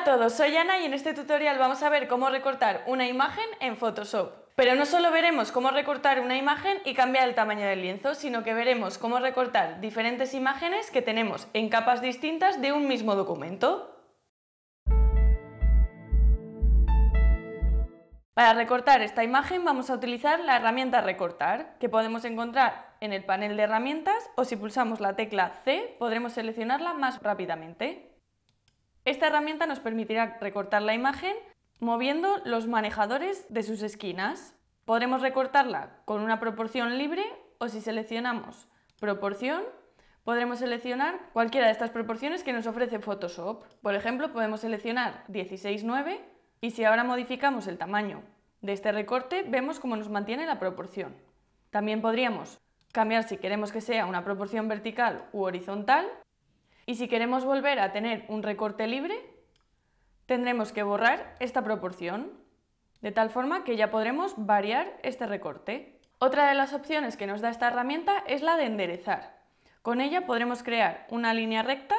Hola a todos, soy Ana y en este tutorial vamos a ver cómo recortar una imagen en Photoshop. Pero no solo veremos cómo recortar una imagen y cambiar el tamaño del lienzo, sino que veremos cómo recortar diferentes imágenes que tenemos en capas distintas de un mismo documento. Para recortar esta imagen vamos a utilizar la herramienta recortar, que podemos encontrar en el panel de herramientas o si pulsamos la tecla C podremos seleccionarla más rápidamente. Esta herramienta nos permitirá recortar la imagen moviendo los manejadores de sus esquinas. Podremos recortarla con una proporción libre o si seleccionamos proporción, podremos seleccionar cualquiera de estas proporciones que nos ofrece Photoshop. Por ejemplo, podemos seleccionar 16.9 y si ahora modificamos el tamaño de este recorte, vemos cómo nos mantiene la proporción. También podríamos cambiar si queremos que sea una proporción vertical u horizontal y si queremos volver a tener un recorte libre, tendremos que borrar esta proporción, de tal forma que ya podremos variar este recorte. Otra de las opciones que nos da esta herramienta es la de enderezar. Con ella podremos crear una línea recta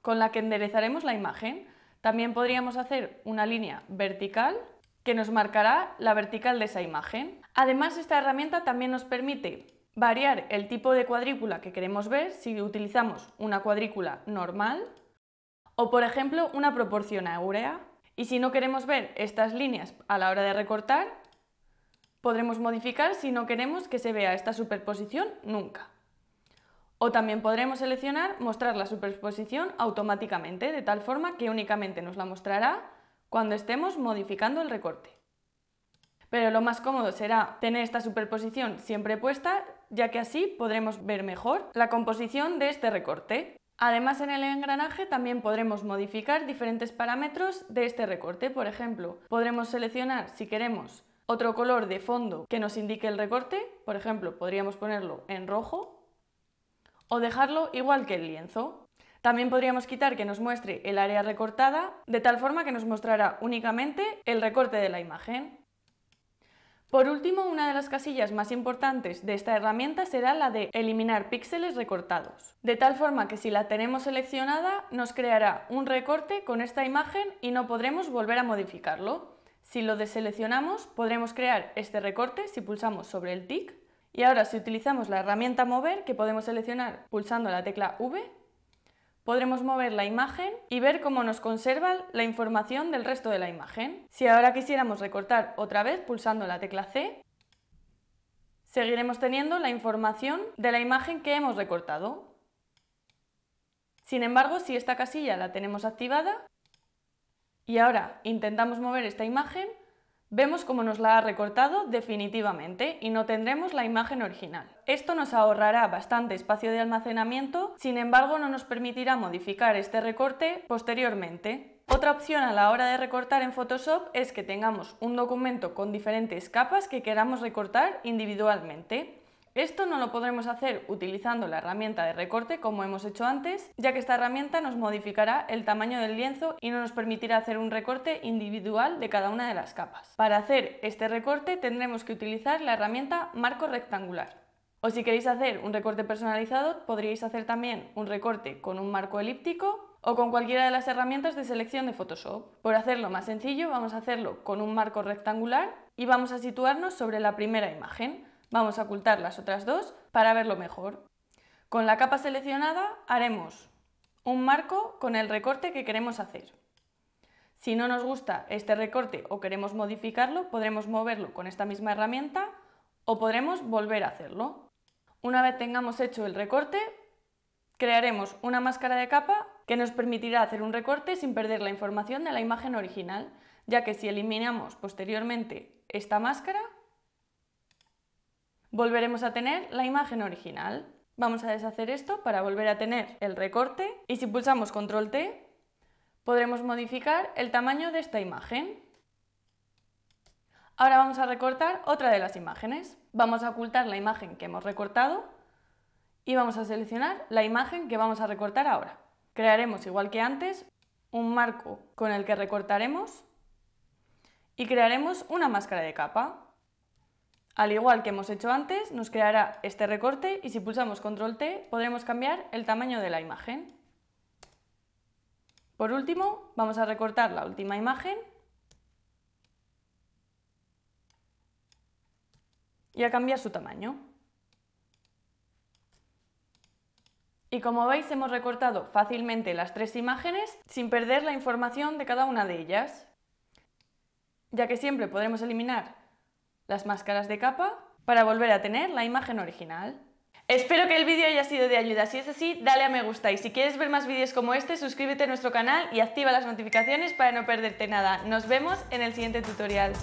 con la que enderezaremos la imagen. También podríamos hacer una línea vertical que nos marcará la vertical de esa imagen. Además, esta herramienta también nos permite variar el tipo de cuadrícula que queremos ver si utilizamos una cuadrícula normal o, por ejemplo, una proporción áurea. Y si no queremos ver estas líneas a la hora de recortar, podremos modificar si no queremos que se vea esta superposición nunca. O también podremos seleccionar mostrar la superposición automáticamente, de tal forma que únicamente nos la mostrará cuando estemos modificando el recorte. Pero lo más cómodo será tener esta superposición siempre puesta ya que así podremos ver mejor la composición de este recorte. Además, en el engranaje también podremos modificar diferentes parámetros de este recorte. Por ejemplo, podremos seleccionar si queremos otro color de fondo que nos indique el recorte. Por ejemplo, podríamos ponerlo en rojo o dejarlo igual que el lienzo. También podríamos quitar que nos muestre el área recortada, de tal forma que nos mostrará únicamente el recorte de la imagen. Por último, una de las casillas más importantes de esta herramienta será la de eliminar píxeles recortados, de tal forma que si la tenemos seleccionada nos creará un recorte con esta imagen y no podremos volver a modificarlo. Si lo deseleccionamos podremos crear este recorte si pulsamos sobre el Tick. y ahora si utilizamos la herramienta mover que podemos seleccionar pulsando la tecla V Podremos mover la imagen y ver cómo nos conserva la información del resto de la imagen. Si ahora quisiéramos recortar otra vez pulsando la tecla C, seguiremos teniendo la información de la imagen que hemos recortado. Sin embargo, si esta casilla la tenemos activada y ahora intentamos mover esta imagen, Vemos cómo nos la ha recortado definitivamente y no tendremos la imagen original. Esto nos ahorrará bastante espacio de almacenamiento, sin embargo no nos permitirá modificar este recorte posteriormente. Otra opción a la hora de recortar en Photoshop es que tengamos un documento con diferentes capas que queramos recortar individualmente. Esto no lo podremos hacer utilizando la herramienta de recorte como hemos hecho antes, ya que esta herramienta nos modificará el tamaño del lienzo y no nos permitirá hacer un recorte individual de cada una de las capas. Para hacer este recorte tendremos que utilizar la herramienta marco rectangular. O si queréis hacer un recorte personalizado, podríais hacer también un recorte con un marco elíptico o con cualquiera de las herramientas de selección de Photoshop. Por hacerlo más sencillo, vamos a hacerlo con un marco rectangular y vamos a situarnos sobre la primera imagen. Vamos a ocultar las otras dos para verlo mejor. Con la capa seleccionada haremos un marco con el recorte que queremos hacer. Si no nos gusta este recorte o queremos modificarlo, podremos moverlo con esta misma herramienta o podremos volver a hacerlo. Una vez tengamos hecho el recorte, crearemos una máscara de capa que nos permitirá hacer un recorte sin perder la información de la imagen original, ya que si eliminamos posteriormente esta máscara, volveremos a tener la imagen original. Vamos a deshacer esto para volver a tener el recorte y si pulsamos control T podremos modificar el tamaño de esta imagen. Ahora vamos a recortar otra de las imágenes. Vamos a ocultar la imagen que hemos recortado y vamos a seleccionar la imagen que vamos a recortar ahora. Crearemos igual que antes un marco con el que recortaremos y crearemos una máscara de capa. Al igual que hemos hecho antes, nos creará este recorte y si pulsamos Control T podremos cambiar el tamaño de la imagen. Por último, vamos a recortar la última imagen y a cambiar su tamaño. Y como veis hemos recortado fácilmente las tres imágenes sin perder la información de cada una de ellas, ya que siempre podremos eliminar las máscaras de capa para volver a tener la imagen original. Espero que el vídeo haya sido de ayuda, si es así dale a me gusta y si quieres ver más vídeos como este suscríbete a nuestro canal y activa las notificaciones para no perderte nada. Nos vemos en el siguiente tutorial.